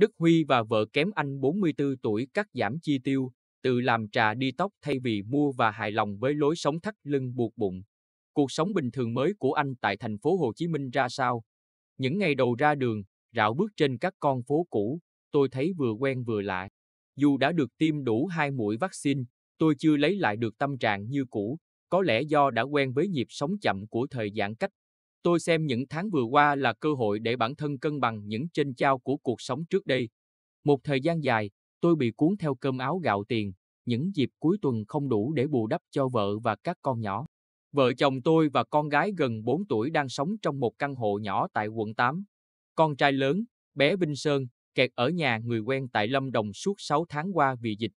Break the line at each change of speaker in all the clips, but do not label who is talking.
Đức Huy và vợ kém anh 44 tuổi cắt giảm chi tiêu, tự làm trà đi tóc thay vì mua và hài lòng với lối sống thắt lưng buộc bụng. Cuộc sống bình thường mới của anh tại thành phố Hồ Chí Minh ra sao? Những ngày đầu ra đường, rạo bước trên các con phố cũ, tôi thấy vừa quen vừa lạ. Dù đã được tiêm đủ hai mũi vaccine, tôi chưa lấy lại được tâm trạng như cũ, có lẽ do đã quen với nhịp sống chậm của thời giãn cách Tôi xem những tháng vừa qua là cơ hội để bản thân cân bằng những chênh chao của cuộc sống trước đây. Một thời gian dài, tôi bị cuốn theo cơm áo gạo tiền, những dịp cuối tuần không đủ để bù đắp cho vợ và các con nhỏ. Vợ chồng tôi và con gái gần 4 tuổi đang sống trong một căn hộ nhỏ tại quận 8. Con trai lớn, bé Vinh Sơn, kẹt ở nhà người quen tại Lâm Đồng suốt 6 tháng qua vì dịch.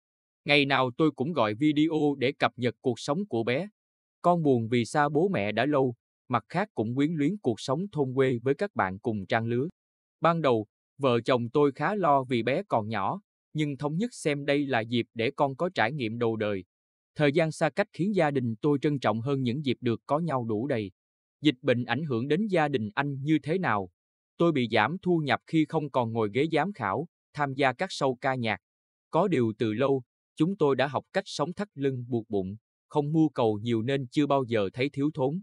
Ngày nào tôi cũng gọi video để cập nhật cuộc sống của bé. Con buồn vì xa bố mẹ đã lâu, mặt khác cũng quyến luyến cuộc sống thôn quê với các bạn cùng trang lứa. Ban đầu, vợ chồng tôi khá lo vì bé còn nhỏ, nhưng thống nhất xem đây là dịp để con có trải nghiệm đầu đời. Thời gian xa cách khiến gia đình tôi trân trọng hơn những dịp được có nhau đủ đầy. Dịch bệnh ảnh hưởng đến gia đình anh như thế nào? Tôi bị giảm thu nhập khi không còn ngồi ghế giám khảo, tham gia các show ca nhạc. Có điều từ lâu, chúng tôi đã học cách sống thắt lưng buộc bụng, không mua cầu nhiều nên chưa bao giờ thấy thiếu thốn.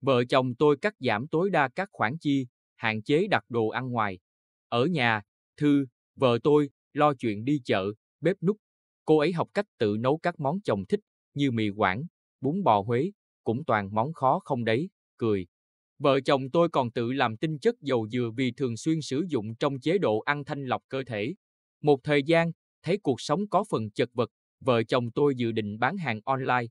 Vợ chồng tôi cắt giảm tối đa các khoản chi, hạn chế đặt đồ ăn ngoài. Ở nhà, Thư, vợ tôi, lo chuyện đi chợ, bếp nút. Cô ấy học cách tự nấu các món chồng thích, như mì quảng, bún bò Huế, cũng toàn món khó không đấy, cười. Vợ chồng tôi còn tự làm tinh chất dầu dừa vì thường xuyên sử dụng trong chế độ ăn thanh lọc cơ thể. Một thời gian, thấy cuộc sống có phần chật vật, vợ chồng tôi dự định bán hàng online.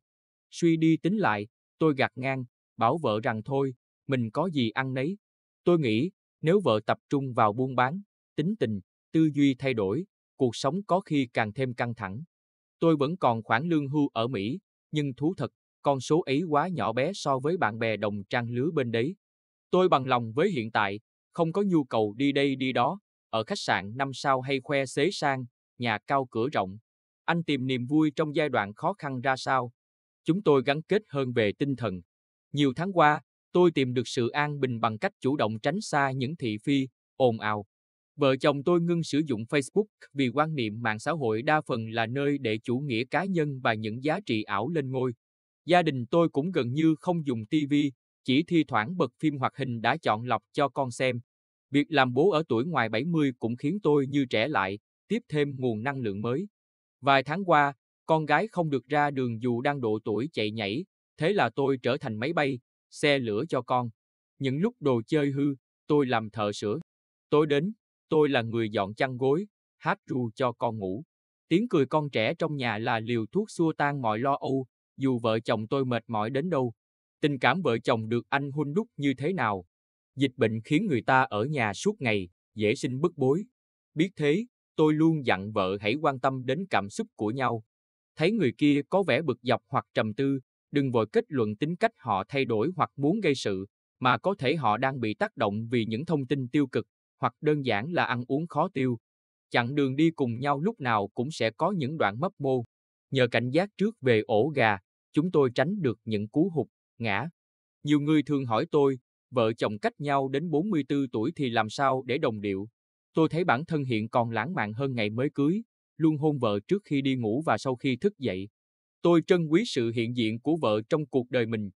Suy đi tính lại, tôi gạt ngang, bảo vợ rằng thôi, mình có gì ăn nấy. Tôi nghĩ, nếu vợ tập trung vào buôn bán, tính tình, tư duy thay đổi, cuộc sống có khi càng thêm căng thẳng. Tôi vẫn còn khoản lương hưu ở Mỹ, nhưng thú thật, con số ấy quá nhỏ bé so với bạn bè đồng trang lứa bên đấy. Tôi bằng lòng với hiện tại, không có nhu cầu đi đây đi đó, ở khách sạn năm sao hay khoe xế sang, nhà cao cửa rộng. Anh tìm niềm vui trong giai đoạn khó khăn ra sao? Chúng tôi gắn kết hơn về tinh thần, nhiều tháng qua, tôi tìm được sự an bình bằng cách chủ động tránh xa những thị phi, ồn ào. Vợ chồng tôi ngưng sử dụng Facebook vì quan niệm mạng xã hội đa phần là nơi để chủ nghĩa cá nhân và những giá trị ảo lên ngôi. Gia đình tôi cũng gần như không dùng TV, chỉ thi thoảng bật phim hoạt hình đã chọn lọc cho con xem. Việc làm bố ở tuổi ngoài 70 cũng khiến tôi như trẻ lại, tiếp thêm nguồn năng lượng mới. Vài tháng qua, con gái không được ra đường dù đang độ tuổi chạy nhảy, Thế là tôi trở thành máy bay, xe lửa cho con. Những lúc đồ chơi hư, tôi làm thợ sửa. tôi đến, tôi là người dọn chăn gối, hát ru cho con ngủ. Tiếng cười con trẻ trong nhà là liều thuốc xua tan mọi lo âu, dù vợ chồng tôi mệt mỏi đến đâu. Tình cảm vợ chồng được anh hun đúc như thế nào? Dịch bệnh khiến người ta ở nhà suốt ngày, dễ sinh bức bối. Biết thế, tôi luôn dặn vợ hãy quan tâm đến cảm xúc của nhau. Thấy người kia có vẻ bực dọc hoặc trầm tư, đừng vội kết luận tính cách họ thay đổi hoặc muốn gây sự mà có thể họ đang bị tác động vì những thông tin tiêu cực hoặc đơn giản là ăn uống khó tiêu chặng đường đi cùng nhau lúc nào cũng sẽ có những đoạn mấp mô nhờ cảnh giác trước về ổ gà chúng tôi tránh được những cú hụt ngã nhiều người thường hỏi tôi vợ chồng cách nhau đến 44 tuổi thì làm sao để đồng điệu tôi thấy bản thân hiện còn lãng mạn hơn ngày mới cưới luôn hôn vợ trước khi đi ngủ và sau khi thức dậy Tôi trân quý sự hiện diện của vợ trong cuộc đời mình.